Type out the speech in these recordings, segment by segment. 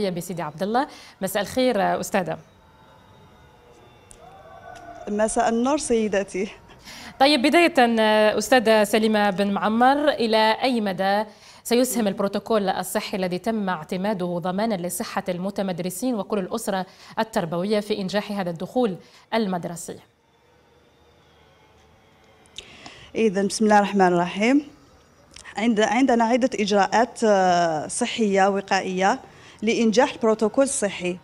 بسيدي عبد الله مساء الخير استاذه مساء النور سيداتي طيب بدايه استاذه سليمه بن معمر الى اي مدى سيسهم البروتوكول الصحي الذي تم اعتماده ضمانا لصحه المتمدرسين وكل الاسره التربويه في انجاح هذا الدخول المدرسي اذا بسم الله الرحمن الرحيم عندنا عده اجراءات آه، صحيه وقائيه لإنجاح البروتوكول الصحي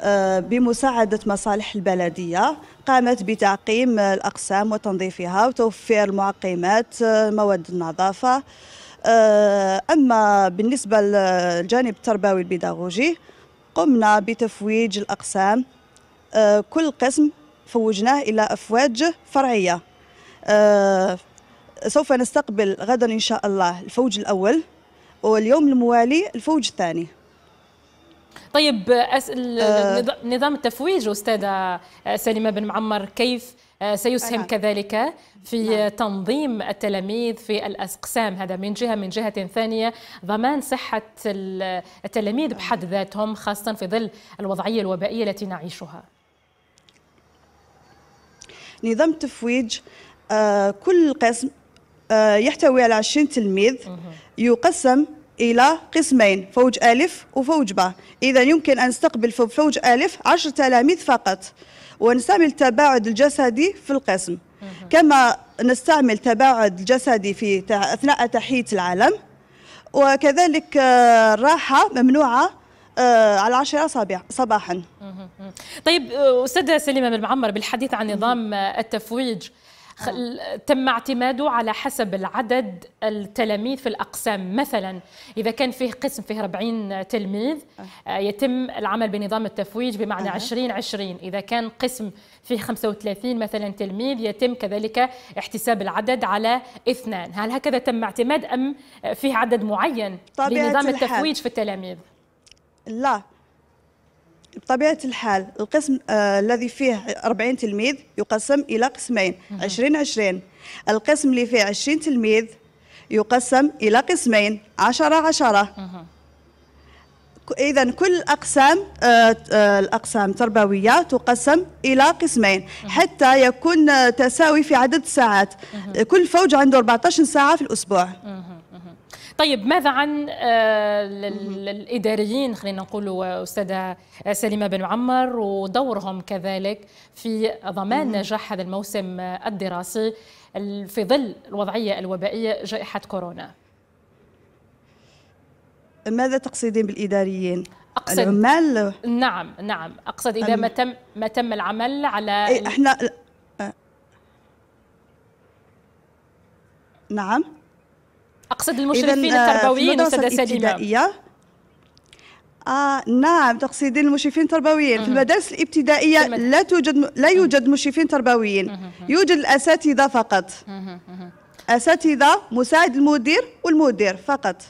آه، بمساعدة مصالح البلدية قامت بتعقيم الأقسام وتنظيفها وتوفير المعقمات آه، مواد النظافة آه، أما بالنسبة للجانب التربوي البيداغوجي قمنا بتفويج الأقسام كل قسم فوجناه إلى أفواج فرعية سوف نستقبل غدا إن شاء الله الفوج الأول واليوم الموالي الفوج الثاني طيب أسأل آه نظام التفويج أستاذة آه، سليمة بن معمر كيف آه، سيسهم نعم. كذلك في نعم. تنظيم التلاميذ في الأقسام هذا من جهة من جهة ثانية ضمان صحة التلاميذ نعم. بحد ذاتهم خاصة في ظل الوضعية الوبائية التي نعيشها نظام التفويج آه، كل قسم يحتوي على 20 تلميذ يقسم إلى قسمين فوج ألف وفوج باء إذا يمكن أن نستقبل في فوج ألف عشر تلاميذ فقط ونستعمل التباعد الجسدي في القسم كما نستعمل تباعد الجسدي في أثناء تحية العلم وكذلك آه، الراحة ممنوعة آه، على 10 صباحا طيب أستاذة سليمة بن معمر بالحديث عن نظام التفويج تم اعتماده على حسب العدد التلاميذ في الأقسام مثلا إذا كان فيه قسم فيه 40 تلميذ آه، يتم العمل بنظام التفويج بمعنى 20 20 إذا كان قسم فيه 35 مثلا تلميذ يتم كذلك احتساب العدد على اثنان هل هكذا تم اعتماد أم فيه عدد معين لنظام التفويج في التلاميذ لا بطبيعة الحال القسم آه الذي فيه 40 تلميذ يقسم إلى قسمين 20 20 القسم اللي فيه 20 تلميذ يقسم إلى قسمين 10 10 إذا كل الأقسام آه آه الأقسام التربوية تقسم إلى قسمين حتى يكون تساوي في عدد الساعات كل فوج عنده 14 ساعة في الأسبوع طيب ماذا عن الاداريين آه، خلينا نقول استاذه سليمه بن معمر ودورهم كذلك في ضمان نجاح هذا الموسم الدراسي في ظل الوضعيه الوبائيه جائحه كورونا ماذا تقصدين بالاداريين أقصد العمال نعم نعم أقصد إذا ما تم ما تم العمل على إيه، احنا نعم اقصد المشرفين آه، التربويين استاذه سليمه آه نعم تقصدين المشرفين التربويين في المدارس الابتدائيه في لا توجد لا يوجد مشرفين تربويين يوجد الاساتذه فقط اساتذه مساعد المدير والمدير فقط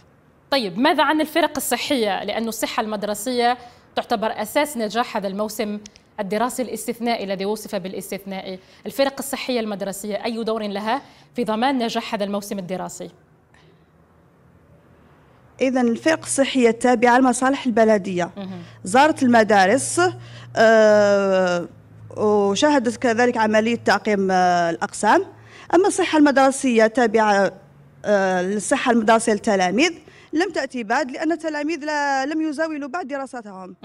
طيب ماذا عن الفرق الصحيه لأن الصحه المدرسيه تعتبر اساس نجاح هذا الموسم الدراسي الاستثنائي الذي وصف بالاستثنائي الفرق الصحيه المدرسيه اي دور لها في ضمان نجاح هذا الموسم الدراسي اذا الفئة الصحيه التابعه لمصالح البلديه زارت المدارس آه، وشهدت كذلك عمليه تعقيم آه، الاقسام اما الصحه المدرسيه تابعه آه، للصحه المدرسيه للتلاميذ لم تاتي بعد لان التلاميذ لا لم يزاولوا بعد دراستهم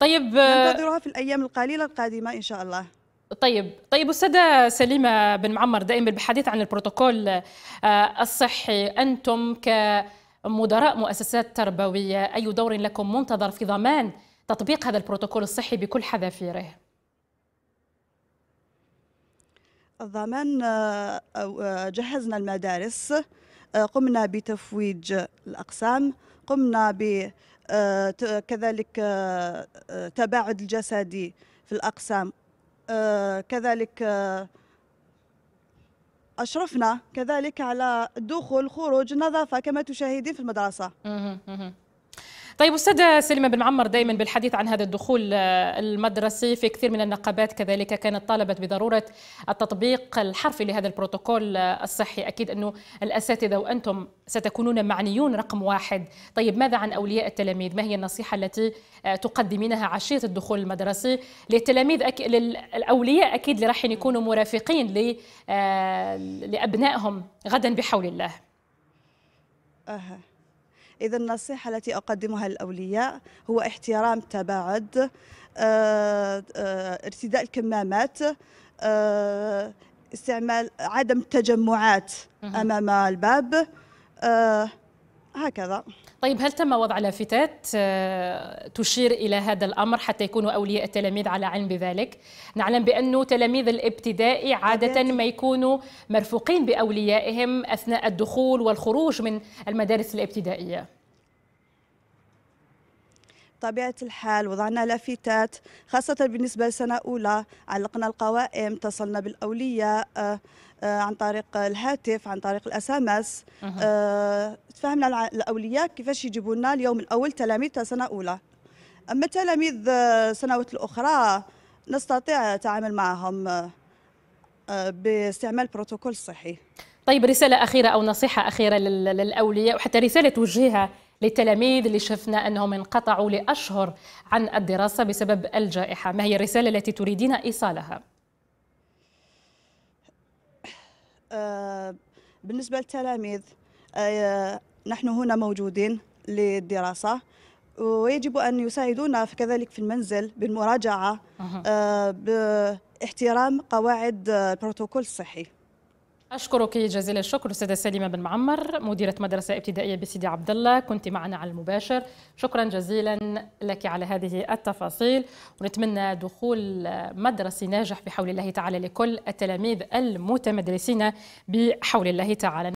طيب ننتظرها في الايام القليله القادمه ان شاء الله طيب طيب استاذه سليمه بن معمر دائما بالحديث عن البروتوكول الصحي انتم ك مدراء مؤسسات تربوية أي دور لكم منتظر في ضمان تطبيق هذا البروتوكول الصحي بكل حذافيره؟ ضمان آه، جهزنا المدارس آه، قمنا بتفويج الأقسام قمنا ب آه، كذلك تباعد الجسدي في الأقسام كذلك أشرفنا كذلك على دخول خروج نظافة كما تشاهدين في المدرسة طيب أستاذة سلمى بن معمر دائما بالحديث عن هذا الدخول آه، المدرسي في كثير من النقابات كذلك كانت طالبت بضرورة التطبيق الحرفي لهذا البروتوكول آه، الصحي أكيد أنه الأساتذة وأنتم ستكونون معنيون رقم واحد طيب ماذا عن أولياء التلاميذ ما هي النصيحة التي آه، تقدمينها عشية الدخول المدرسي للتلاميذ أك... للأولياء أكيد اللي راح يكونوا مرافقين ل... لأبنائهم غدا بحول الله أه. إذا النصيحة التي أقدمها للأولياء هو احترام التباعد آه، آه، ارتداء الكمامات آه، استعمال عدم التجمعات أمام الباب هكذا طيب هل تم وضع لافتات آه، تشير إلى هذا الأمر حتى يكونوا أولياء التلاميذ على علم بذلك؟ نعلم بأنه تلاميذ الابتدائي عادة ما يكونوا مرفوقين بأوليائهم أثناء الدخول والخروج من المدارس الابتدائية طبيعة الحال وضعنا لافتات خاصة بالنسبة لسنة أولى علقنا القوائم اتصلنا بالأولياء آه، آه، عن طريق الهاتف عن طريق الاس ام اس آه، تفاهمنا الاولياء كيفاش يجيبوا لنا اليوم الاول تلاميذ سنه اولى اما التلاميذ السنوات الاخرى نستطيع التعامل معهم باستعمال بروتوكول صحي طيب رساله اخيره او نصيحه اخيره للاولياء وحتى رساله توجهها للتلاميذ اللي شفنا انهم انقطعوا لاشهر عن الدراسه بسبب الجائحه، ما هي الرساله التي تريدين ايصالها؟ آه، بالنسبه للتلاميذ آه، نحن هنا موجودين للدراسه ويجب ان يساعدونا كذلك في المنزل بالمراجعه آه، باحترام قواعد البروتوكول الصحي. أشكرك جزيل الشكر أستاذة سليمة بن معمر مديرة مدرسة ابتدائية بسيدي عبد الله كنت معنا على المباشر شكرا جزيلا لك على هذه التفاصيل ونتمنى دخول مدرسي ناجح بحول الله تعالى لكل التلاميذ المتمدرسين بحول الله تعالى